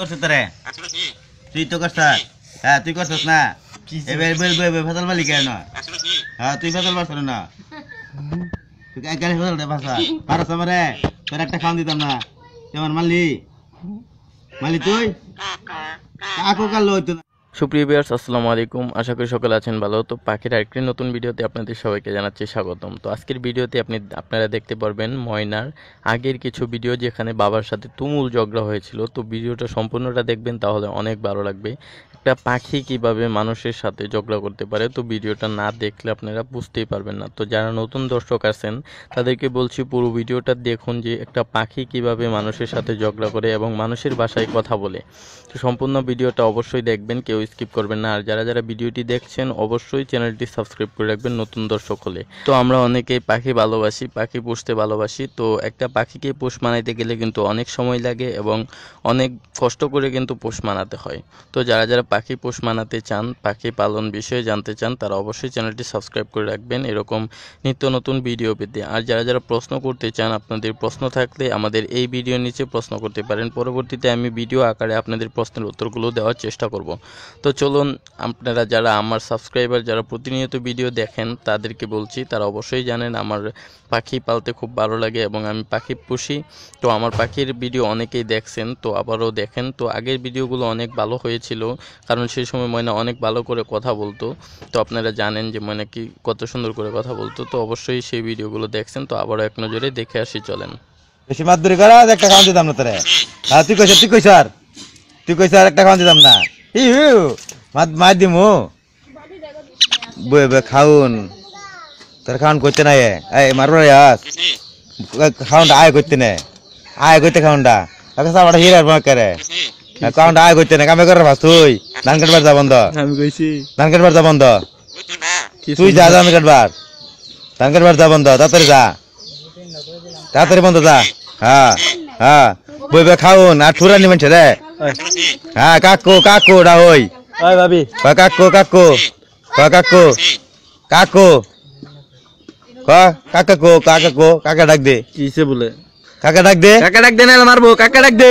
আচ্ছা, আচ্ছা, আচ্ছা। তুই তো হ্যাঁ, হ্যাঁ, না এবার বল বল ফসল বালি কেন হ্যাঁ তুই ফসল বাস না তুই কেন ফসল দে বাসা একটা খান দিতাম না কেমন মালি মালি তুই কাকু কাল সুপ্রিয় বিয়ার্স আসসালামু আলাইকুম আশা করি সকলে আছেন ভালো তো পাখির আরেকটি নতুন ভিডিওতে আপনাদের সবাইকে জানাচ্ছি স্বাগতম তো আজকের ভিডিওতে আপনি আপনারা দেখতে পারবেন ময়নার আগের কিছু ভিডিও যেখানে বাবার সাথে তুমুল ঝগড়া হয়েছিল তো ভিডিওটা সম্পূর্ণটা দেখবেন তাহলে অনেক ভালো লাগবে একটা পাখি কিভাবে মানুষের সাথে ঝগড়া করতে পারে তো ভিডিওটা না দেখলে আপনারা বুঝতেই পারবেন না তো যারা নতুন দর্শক আছেন তাদেরকে বলছি পুরো ভিডিওটা দেখুন যে একটা পাখি কিভাবে মানুষের সাথে ঝগড়া করে এবং মানুষের ভাষায় কথা বলে তো সম্পূর্ণ ভিডিওটা অবশ্যই দেখবেন কেউ স্কিপ করবেন না আর যারা যারা ভিডিওটি দেখছেন অবশ্যই চ্যানেলটি সাবস্ক্রাইব করে রাখবেন নতুন দর্শক হলে তো আমরা অনেকেই পাখি ভালোবাসি পাখি পুষতে ভালোবাসি তো একটা পাখিকে পোষ মানাইতে গেলে কিন্তু অনেক সময় লাগে এবং অনেক কষ্ট করে কিন্তু পোষ মানাতে হয় তো যারা যারা পাখি পোষ মানাতে চান পাখি পালন বিষয়ে জানতে চান তারা অবশ্যই চ্যানেলটি সাবস্ক্রাইব করে রাখবেন এরকম নিত্য নতুন ভিডিও পেতে আর যারা যারা প্রশ্ন করতে চান আপনাদের প্রশ্ন থাকলে আমাদের এই ভিডিও নিচে প্রশ্ন করতে পারেন পরবর্তীতে আমি ভিডিও আকারে আপনাদের প্রশ্নের উত্তরগুলো দেওয়ার চেষ্টা করব তো চলুন আপনারা যারা আমার সাবস্ক্রাইবার যারা প্রতিনিয়ত ভিডিও দেখেন তাদেরকে বলছি তারা অবশ্যই জানেন আমার পাখি পালতে খুব ভালো লাগে এবং আমি পাখি পুষি তো আমার পাখির ভিডিও অনেকেই দেখছেন তো আবারও দেখেন তো আগের ভিডিওগুলো অনেক ভালো হয়েছিল কারণ সেই সময় ময়না অনেক ভালো করে কথা বলতো তো আপনারা জানেন যে ময়না কি কত সুন্দর করে কথা বলতো তো অবশ্যই সেই ভিডিওগুলো দেখছেন তো আবারও এক নজরে দেখে আসি চলেন বেশি মাদুরি করা একটা খাওয়া দিতাম না তোরে হ্যাঁ, তুই কইস তুই কইস আর তুই কইস আর একটা খাওয়া দিতাম না ইউ মাত মার দিমু বই বে খাউন তোর খাউন করতে না এই মারবো আস খাউনটা আয় করতে নে আয় করতে খাউনটা আগে সাবাটা হিরার করে কারণ আয় করতে না কামে করার ভাস তুই ধান কাটবার যা বন্ধ আমি কইছি ধান কাটবার যা বন্ধ তুই যা ধান কাটবার ধান কাটবার যা বন্ধ তাড়াতাড়ি যা তাড়াতাড়ি বন্ধ যা হ্যাঁ হ্যাঁ বইবে খাউন আর ঠুরানি মানছে রে হ্যাঁ কাকু কাকু ডা হই ওই ভাবি কাকু কাকু কাকু কাকু কাকাকো কাকাকো কাকা ডাক দে কিসে বলে কাকা ডাক দে কাকা ডাক দে না মারবো কাকা ডাক দে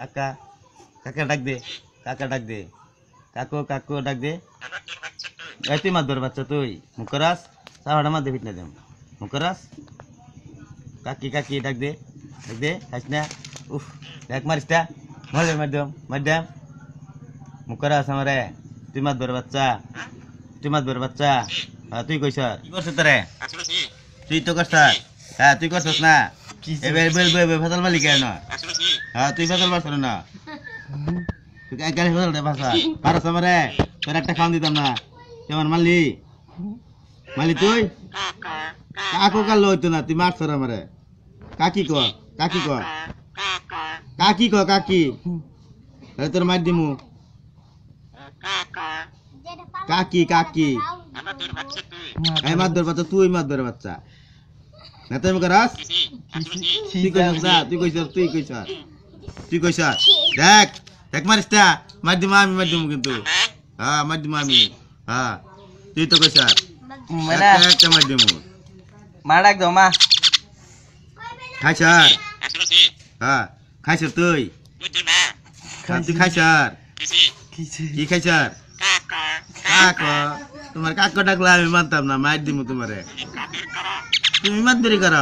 কাকা কাকা ডাক দে কাকা ডাক দে কাকু কাকু ডাক দে এই তুই মাছ ধর বাচ্চা তুই মুখরাস সাহাটা মাছ দেবিট না দেব মুখরাস কাকি কাকি ডাক দে ডাক দে খাস না উফ ডাক মারিস তা মারবে ম্যাডাম ম্যাডাম মুখরাস আমারে তুই মাছ ধর বাচ্চা তুই মাছ ধর বাচ্চা হ্যাঁ তুই কইস কি করছিস তারে তুই তো করছিস হ্যাঁ তুই করছিস না এবার বল বল ফসল মালিক নয় হ্যাঁ তুই ফেসল পারছ না তুই গাড়ি ফেসল রে ভাষা পারছ আমারে তোর একটা খাওয়ান দিতাম না কেমন মালি মালি তুই কাকু কাল হইতো না তুই মারছ রে আমারে কাকি ক কাকি ক কাকি ক কাকি তোর মার দিমু কাকি কাকি এই মাছ ধর বাচ্চা তুই মাছ ধর বাচ্চা না তুমি করাস তুই কইছ তুই কইছ তুই কইছ তুই কইস দেখ দেখ মারিস না মার দিম আমি মার দিম কিন্তু হ্যাঁ মার দিম আমি হ্যাঁ তুই তো কইস একটা মার দিম মা ডাক দাও মা খাই স্যার হ্যাঁ খাই স্যার তুই তুই খাই স্যার কি খাই স্যার কাক তোমার কাক ডাকলে আমি মানতাম না মার দিম তোমারে তুমি মাত কর